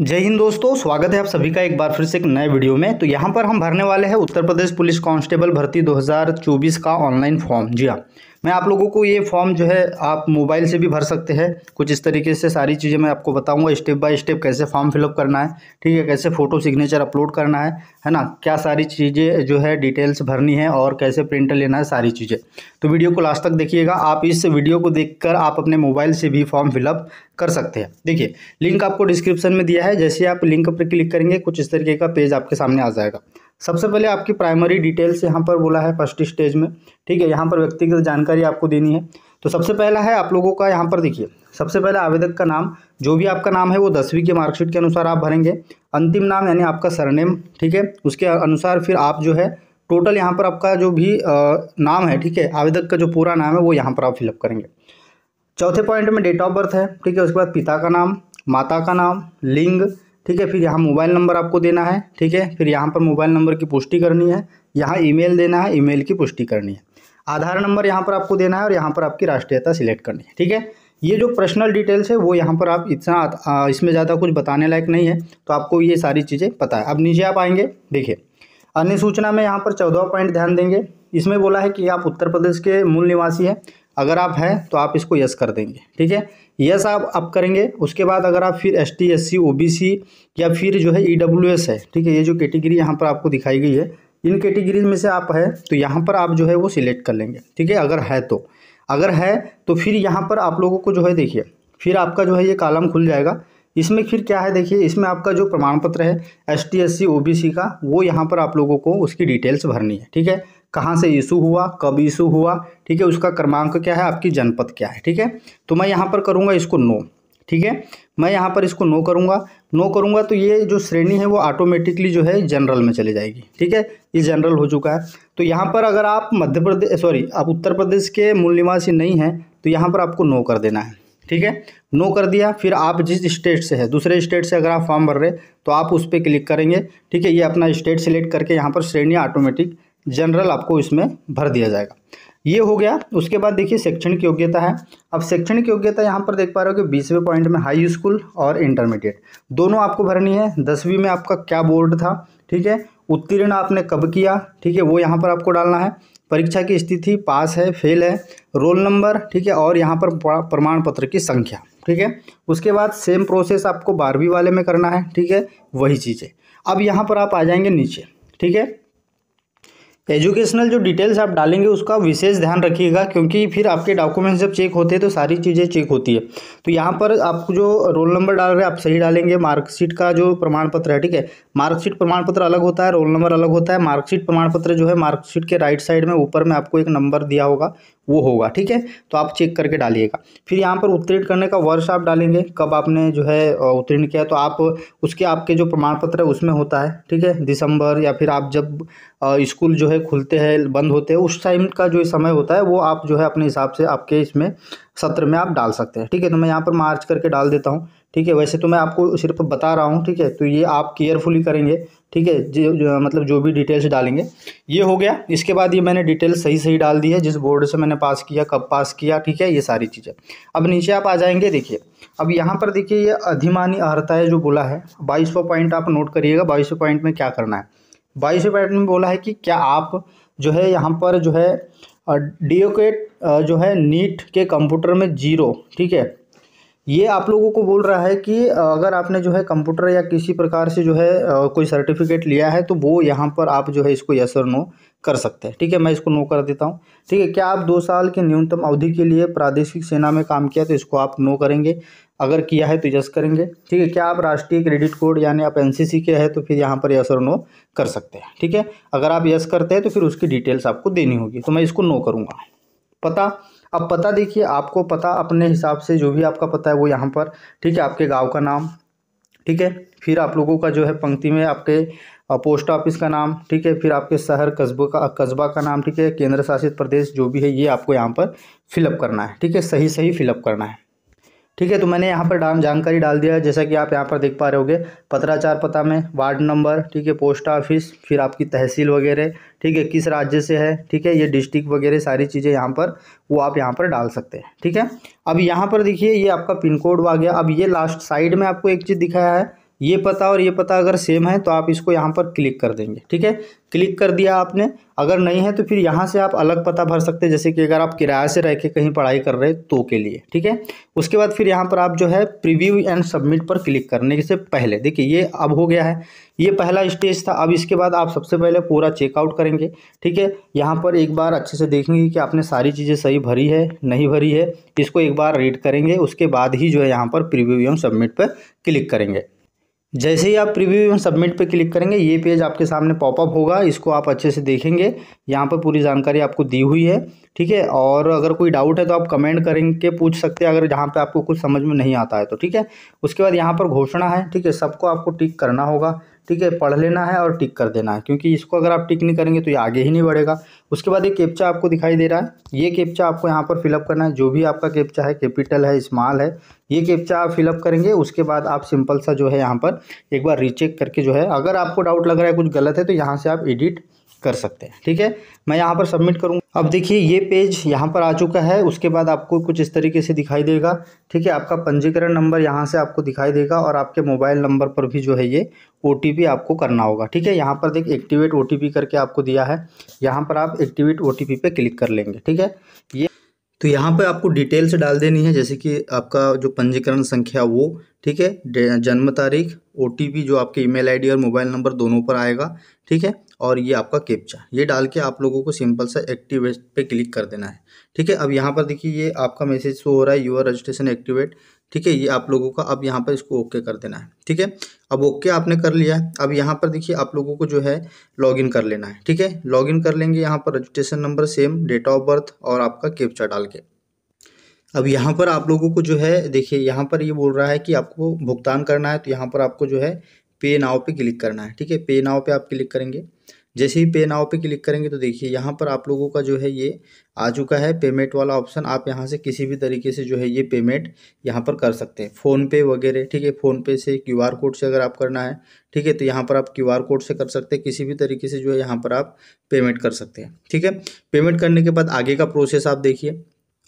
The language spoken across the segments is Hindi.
जय हिंद दोस्तों स्वागत है आप सभी का एक बार फिर से एक नए वीडियो में तो यहाँ पर हम भरने वाले हैं उत्तर प्रदेश पुलिस कांस्टेबल भर्ती 2024 का ऑनलाइन फॉर्म जी हाँ मैं आप लोगों को ये फॉर्म जो है आप मोबाइल से भी भर सकते हैं कुछ इस तरीके से सारी चीज़ें मैं आपको बताऊंगा स्टेप बाय स्टेप कैसे फॉर्म फिलअप करना है ठीक है कैसे फ़ोटो सिग्नेचर अपलोड करना है है ना क्या सारी चीज़ें जो है डिटेल्स भरनी है और कैसे प्रिंट लेना है सारी चीज़ें तो वीडियो को लास्ट तक देखिएगा आप इस वीडियो को देख आप अपने मोबाइल से भी फॉर्म फिलअप कर सकते हैं देखिए लिंक आपको डिस्क्रिप्शन में दिया है जैसे आप लिंक पर क्लिक करेंगे कुछ इस तरीके का पेज आपके सामने आ जाएगा सबसे पहले आपकी प्राइमरी डिटेल्स यहाँ पर बोला है फर्स्ट स्टेज में ठीक है यहाँ पर व्यक्तिगत जानकारी आपको देनी है तो सबसे पहला है आप लोगों का यहाँ पर देखिए सबसे पहले आवेदक का नाम जो भी आपका नाम है वो दसवीं के मार्कशीट के अनुसार आप भरेंगे अंतिम नाम यानी आपका सरनेम ठीक है उसके अनुसार फिर आप जो है टोटल यहाँ पर आपका जो भी नाम है ठीक है आवेदक का जो पूरा नाम है वो यहाँ पर आप फिलअप करेंगे चौथे पॉइंट में डेट ऑफ बर्थ है ठीक है उसके बाद पिता का नाम माता का नाम लिंग ठीक है फिर यहाँ मोबाइल नंबर आपको देना है ठीक है फिर यहाँ पर मोबाइल नंबर की पुष्टि करनी है यहाँ ईमेल देना है ईमेल की पुष्टि करनी है आधार नंबर यहाँ पर आपको देना है और यहाँ पर आपकी राष्ट्रीयता सिलेक्ट करनी है ठीक है ये जो पर्सनल डिटेल्स है वो यहाँ पर आप इतना इसमें ज़्यादा कुछ बताने लायक नहीं है तो आपको ये सारी चीज़ें पता है अब नीचे आप आएंगे देखिए अन्य सूचना में यहाँ पर चौदह पॉइंट ध्यान देंगे इसमें बोला है कि आप उत्तर प्रदेश के मूल निवासी हैं अगर आप हैं तो आप इसको यस कर देंगे ठीक है यस आप अप करेंगे उसके बाद अगर आप फिर S T S C O B C या फिर जो है ई डब्ल्यू एस है ठीक है ये जो कैटेगरी यहाँ पर आपको दिखाई गई है इन कैटेगरीज में से आप है तो यहाँ पर आप जो है वो सिलेक्ट कर लेंगे ठीक है अगर है तो अगर है तो फिर यहाँ पर आप लोगों को जो है देखिए फिर आपका जो है ये कालम खुल जाएगा इसमें फिर क्या है देखिए इसमें आपका जो प्रमाण पत्र है S T S C O B C का वो यहाँ पर आप लोगों को उसकी डिटेल्स भरनी है ठीक है कहाँ से इशू हुआ कब इशू हुआ ठीक है उसका क्रमांक क्या है आपकी जनपद क्या है ठीक है तो मैं यहाँ पर करूँगा इसको नो ठीक है मैं यहाँ पर इसको नो करूँगा नो करूँगा तो ये जो श्रेणी है वो ऑटोमेटिकली जो है जनरल में चली जाएगी ठीक है ये जनरल हो चुका है तो यहाँ पर अगर आप मध्य प्रदेश सॉरी आप उत्तर प्रदेश के मूल निवासी नहीं हैं तो यहाँ पर आपको नो कर देना है ठीक है नो कर दिया फिर आप जिस स्टेट से है दूसरे स्टेट से अगर आप फॉर्म भर रहे तो आप उस पर क्लिक करेंगे ठीक है ये अपना स्टेट सिलेक्ट करके यहाँ पर श्रेणी ऑटोमेटिक जनरल आपको इसमें भर दिया जाएगा ये हो गया उसके बाद देखिए शैक्षणिक योग्यता है अब शैक्षणिक योग्यता यहाँ पर देख पा रहे हो कि बीसवें पॉइंट में हाई स्कूल और इंटरमीडिएट दोनों आपको भरनी है दसवीं में आपका क्या बोर्ड था ठीक है उत्तीर्ण आपने कब किया ठीक है वो यहाँ पर आपको डालना है परीक्षा की स्थिति पास है फेल है रोल नंबर ठीक है और यहाँ पर प्रमाण पत्र की संख्या ठीक है उसके बाद सेम प्रोसेस आपको बारहवीं वाले में करना है ठीक है वही चीज़ें अब यहाँ पर आप आ जाएंगे नीचे ठीक है एजुकेशनल जो डिटेल्स आप डालेंगे उसका विशेष ध्यान रखिएगा क्योंकि फिर आपके डॉक्यूमेंट्स जब चेक होते हैं तो सारी चीज़ें चेक होती है तो यहाँ पर आप जो रोल नंबर डाल रहे हैं आप सही डालेंगे मार्कशीट का जो प्रमाण पत्र है ठीक है मार्कशीट प्रमाण पत्र अलग होता है रोल नंबर अलग होता है मार्कशीट प्रमाण पत्र जो है मार्कशीट के राइट साइड में ऊपर में आपको एक नंबर दिया होगा वो होगा ठीक है तो आप चेक करके डालिएगा फिर यहाँ पर उत्तीर्ण करने का वर्ष आप डालेंगे कब आपने जो है उत्तीर्ण किया तो आप उसके आपके जो प्रमाण पत्र है उसमें होता है ठीक है दिसंबर या फिर आप जब स्कूल जो है खुलते हैं बंद होते हैं उस टाइम का जो समय होता है वो आप जो है अपने हिसाब से आपके इसमें सत्र में आप डाल सकते हैं ठीक है तो मैं यहाँ पर मार्च करके डाल देता हूँ ठीक है वैसे तो मैं आपको सिर्फ बता रहा हूँ ठीक है तो ये आप केयरफुली करेंगे ठीक है जो, मतलब जो भी डिटेल्स डालेंगे ये हो गया इसके बाद ये मैंने डिटेल्स सही सही डाल दी है जिस बोर्ड से मैंने पास किया कब पास किया ठीक है ये सारी चीज़ें अब नीचे आप आ जाएंगे देखिए अब यहाँ पर देखिए ये अधिमानी अर्हताएँ जो बोला है बाईसवा पॉइंट आप नोट करिएगा बाईसवें पॉइंट में क्या करना है बाईसवें पॉइंट में बोला है कि क्या आप जो है यहाँ पर जो है डीओकेट जो है नीट के कंप्यूटर में जीरो ठीक है ये आप लोगों को बोल रहा है कि अगर आपने जो है कंप्यूटर या किसी प्रकार से जो है कोई सर्टिफिकेट लिया है तो वो यहाँ पर आप जो है इसको यस और नो कर सकते हैं ठीक है मैं इसको नो कर देता हूँ ठीक है क्या आप दो साल की न्यूनतम अवधि के लिए प्रादेशिक सेना में काम किया तो इसको आप नो करेंगे अगर किया है तो यस करेंगे ठीक है क्या आप राष्ट्रीय क्रेडिट कोड यानी आप एनसीसी के हैं तो फिर यहाँ पर यस और नो कर सकते हैं ठीक है अगर आप यस करते हैं तो फिर उसकी डिटेल्स आपको देनी होगी तो मैं इसको नो करूँगा पता अब पता देखिए आपको पता अपने हिसाब से जो भी आपका पता है वो यहाँ पर ठीक है आपके गाँव का नाम ठीक है फिर आप लोगों का जो है पंक्ति में आपके पोस्ट ऑफिस का नाम ठीक है फिर आपके शहर कस्बे का कस्बा का नाम ठीक है केंद्र शासित प्रदेश जो भी है ये आपको यहाँ पर फिलअप करना है ठीक है सही सही फिलअप करना है ठीक है तो मैंने यहाँ पर डाम जानकारी डाल दिया है जैसा कि आप यहाँ पर देख पा रहे होगे पत्राचार पता में वार्ड नंबर ठीक है पोस्ट ऑफिस फिर आपकी तहसील वगैरह ठीक है किस राज्य से है ठीक है ये डिस्ट्रिक्ट वगैरह सारी चीज़ें यहाँ पर वो आप यहाँ पर डाल सकते हैं ठीक है अब यहाँ पर देखिए ये आपका पिन कोड आ गया अब ये लास्ट साइड में आपको एक चीज़ दिखाया है ये पता और ये पता अगर सेम है तो आप इसको यहाँ पर क्लिक कर देंगे ठीक है क्लिक कर दिया आपने अगर नहीं है तो फिर यहाँ से आप अलग पता भर सकते हैं जैसे कि अगर आप किराया से रह के कहीं पढ़ाई कर रहे तो के लिए ठीक है उसके बाद फिर यहाँ पर आप जो है प्रीव्यू एंड सबमिट पर क्लिक करने से पहले देखिए ये अब हो गया है ये पहला स्टेज था अब इसके बाद आप सबसे पहले पूरा चेकआउट करेंगे ठीक है यहाँ पर एक बार अच्छे से देखेंगे कि आपने सारी चीज़ें सही भरी है नहीं भरी है इसको एक बार रीड करेंगे उसके बाद ही जो है यहाँ पर प्रिव्यू एंड सबमिट पर क्लिक करेंगे जैसे ही आप प्रीव्यू एवं सबमिट पर क्लिक करेंगे ये पेज आपके सामने पॉपअप होगा इसको आप अच्छे से देखेंगे यहाँ पर पूरी जानकारी आपको दी हुई है ठीक है और अगर कोई डाउट है तो आप कमेंट करेंगे पूछ सकते हैं अगर जहाँ पे आपको कुछ समझ में नहीं आता है तो ठीक है उसके बाद यहाँ पर घोषणा है ठीक है सबको आपको टिक करना होगा ठीक है पढ़ लेना है और टिक कर देना है क्योंकि इसको अगर आप टिक नहीं करेंगे तो ये आगे ही नहीं बढ़ेगा उसके बाद ये कैप्चा आपको दिखाई दे रहा है ये कैप्चा आपको यहाँ पर फिलअप करना है जो भी आपका कैप्चा है कैपिटल है स्मॉल है ये कैप्चा आप फिलअप करेंगे उसके बाद आप सिंपल सा जो है यहाँ पर एक बार रीचेक करके जो है अगर आपको डाउट लग रहा है कुछ गलत है तो यहाँ से आप एडिट कर सकते हैं ठीक है मैं यहाँ पर सबमिट करूँगा अब देखिए ये पेज यहाँ पर आ चुका है उसके बाद आपको कुछ इस तरीके से दिखाई देगा ठीक है आपका पंजीकरण नंबर यहाँ से आपको दिखाई देगा और आपके मोबाइल नंबर पर भी जो है ये ओ टी भी आपको करना होगा ठीक है यहाँ पर देख एक्टिवेट ओ करके आपको दिया है यहाँ पर आप एक्टिवेट ओ पे क्लिक कर लेंगे ठीक है ये तो यहाँ पर आपको डिटेल से डाल देनी है जैसे कि आपका जो पंजीकरण संख्या वो ठीक है जन्म तारीख ओ जो आपके ईमेल आईडी और मोबाइल नंबर दोनों पर आएगा ठीक है और ये आपका कैप्चा ये डाल के आप लोगों को सिंपल सा एक्टिवेट पे क्लिक कर देना है ठीक है अब यहाँ पर देखिए ये आपका मैसेज शो हो रहा है यूर रजिस्ट्रेशन एक्टिवेट ठीक है ये आप लोगों का अब यहाँ पर इसको ओके कर देना है ठीक है अब ओके आपने कर लिया है अब यहाँ पर देखिए आप लोगों को जो है लॉगिन कर लेना है ठीक है लॉगिन कर लेंगे यहाँ पर registration number same date of birth और आपका कैप्चा डाल के अब यहाँ पर आप लोगों को जो है देखिए यहाँ पर ये बोल रहा है कि आपको भुगतान करना है तो यहाँ पर आपको जो है पे नाव पे क्लिक करना है ठीक है पे नाव पे आप क्लिक करेंगे जैसे ही पे नाव पे क्लिक करेंगे तो देखिए यहाँ पर आप लोगों का जो है ये आ चुका है पेमेंट वाला ऑप्शन आप यहाँ से किसी भी तरीके से जो है ये पेमेंट यहाँ पर कर सकते हैं फ़ोनपे वगैरह ठीक है फ़ोनपे से क्यू आर कोड से अगर आप करना है ठीक है तो यहाँ पर आप क्यू आर कोड से कर सकते हैं किसी भी तरीके से जो है यहाँ पर आप पेमेंट कर सकते हैं ठीक है पेमेंट करने के बाद आगे का प्रोसेस आप देखिए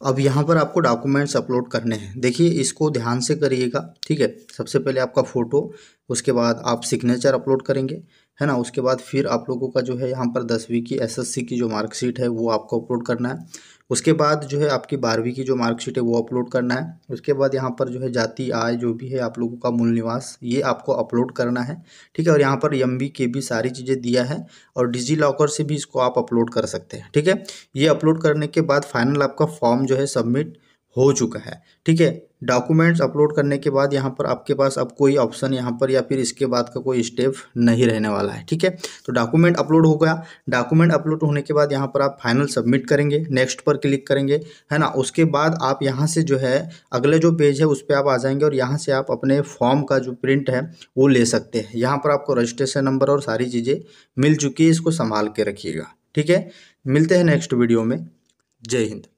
अब यहाँ पर आपको डॉक्यूमेंट्स अपलोड करने हैं देखिए इसको ध्यान से करिएगा ठीक है सबसे पहले आपका फ़ोटो उसके बाद आप सिग्नेचर अपलोड करेंगे है ना उसके बाद फिर आप लोगों का जो है यहाँ पर दसवीं की एसएससी की जो मार्कशीट है वो आपको अपलोड करना है उसके बाद जो है आपकी बारहवीं की जो मार्कशीट है वो अपलोड करना है उसके बाद यहाँ पर जो है जाति आय जो भी है आप लोगों का मूल निवास ये आपको अपलोड करना है ठीक है और यहाँ पर एम के भी सारी चीज़ें दिया है और डिजी लॉकर से भी इसको आप अपलोड कर सकते हैं ठीक है ये अपलोड करने के बाद फाइनल आपका फॉर्म जो है सबमिट हो चुका है ठीक है डॉक्यूमेंट्स अपलोड करने के बाद यहाँ पर आपके पास अब कोई ऑप्शन यहाँ पर या फिर इसके बाद का कोई स्टेप नहीं रहने वाला है ठीक है तो डॉक्यूमेंट अपलोड हो गया डॉक्यूमेंट अपलोड होने के बाद यहाँ पर आप फाइनल सबमिट करेंगे नेक्स्ट पर क्लिक करेंगे है ना उसके बाद आप यहाँ से जो है अगले जो पेज है उस पर आप आ जाएंगे और यहाँ से आप अपने फॉर्म का जो प्रिंट है वो ले सकते हैं यहाँ पर आपको रजिस्ट्रेशन नंबर और सारी चीज़ें मिल चुकी है इसको संभाल के रखिएगा ठीक है मिलते हैं नेक्स्ट वीडियो में जय हिंद